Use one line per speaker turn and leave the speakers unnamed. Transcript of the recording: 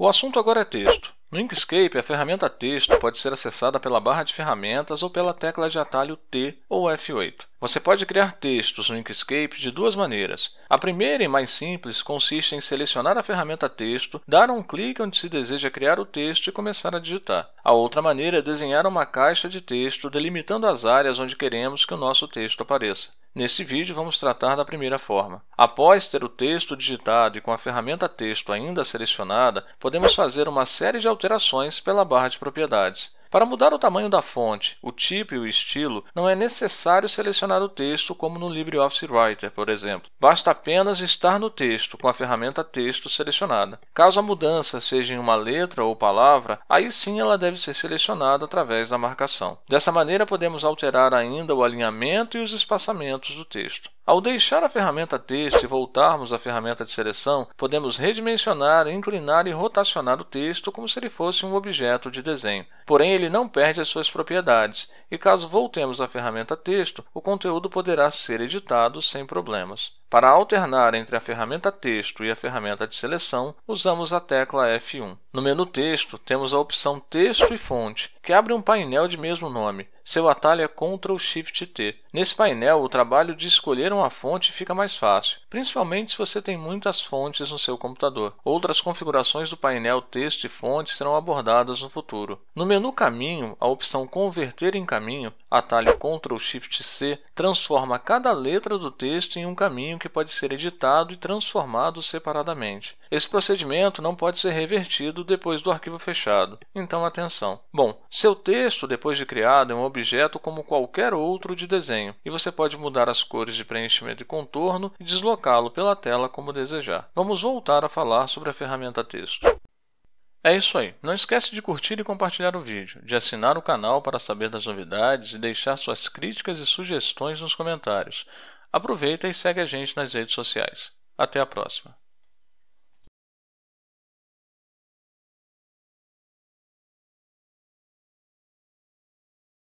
O assunto agora é texto. No Inkscape, a ferramenta texto pode ser acessada pela barra de ferramentas ou pela tecla de atalho T ou F8. Você pode criar textos no Inkscape de duas maneiras. A primeira e mais simples consiste em selecionar a ferramenta texto, dar um clique onde se deseja criar o texto e começar a digitar. A outra maneira é desenhar uma caixa de texto delimitando as áreas onde queremos que o nosso texto apareça. Nesse vídeo vamos tratar da primeira forma. Após ter o texto digitado e com a ferramenta texto ainda selecionada, podemos fazer uma série de alterações pela barra de propriedades. Para mudar o tamanho da fonte, o tipo e o estilo, não é necessário selecionar o texto como no LibreOffice Writer, por exemplo. Basta apenas estar no texto com a ferramenta texto selecionada. Caso a mudança seja em uma letra ou palavra, aí sim ela deve ser selecionada através da marcação. Dessa maneira podemos alterar ainda o alinhamento e os espaçamentos do texto. Ao deixar a ferramenta texto e voltarmos à ferramenta de seleção, podemos redimensionar, inclinar e rotacionar o texto como se ele fosse um objeto de desenho. Porém, ele não perde as suas propriedades, e caso voltemos à ferramenta texto, o conteúdo poderá ser editado sem problemas. Para alternar entre a ferramenta texto e a ferramenta de seleção, usamos a tecla F1. No menu texto, temos a opção texto e fonte, que abre um painel de mesmo nome. Seu atalho é Ctrl Shift T. Nesse painel, o trabalho de escolher uma fonte fica mais fácil, principalmente se você tem muitas fontes no seu computador. Outras configurações do painel texto e fonte serão abordadas no futuro. No menu caminho, a opção converter em caminho, atalho Ctrl Shift C, transforma cada letra do texto em um caminho que pode ser editado e transformado separadamente. Esse procedimento não pode ser revertido depois do arquivo fechado, então atenção. Bom, seu texto, depois de criado, é um objeto como qualquer outro de desenho, e você pode mudar as cores de preenchimento e contorno e deslocá-lo pela tela como desejar. Vamos voltar a falar sobre a ferramenta texto. É isso aí. Não esquece de curtir e compartilhar o vídeo, de assinar o canal para saber das novidades e deixar suas críticas e sugestões nos comentários. Aproveita e segue a gente nas redes sociais. Até a próxima!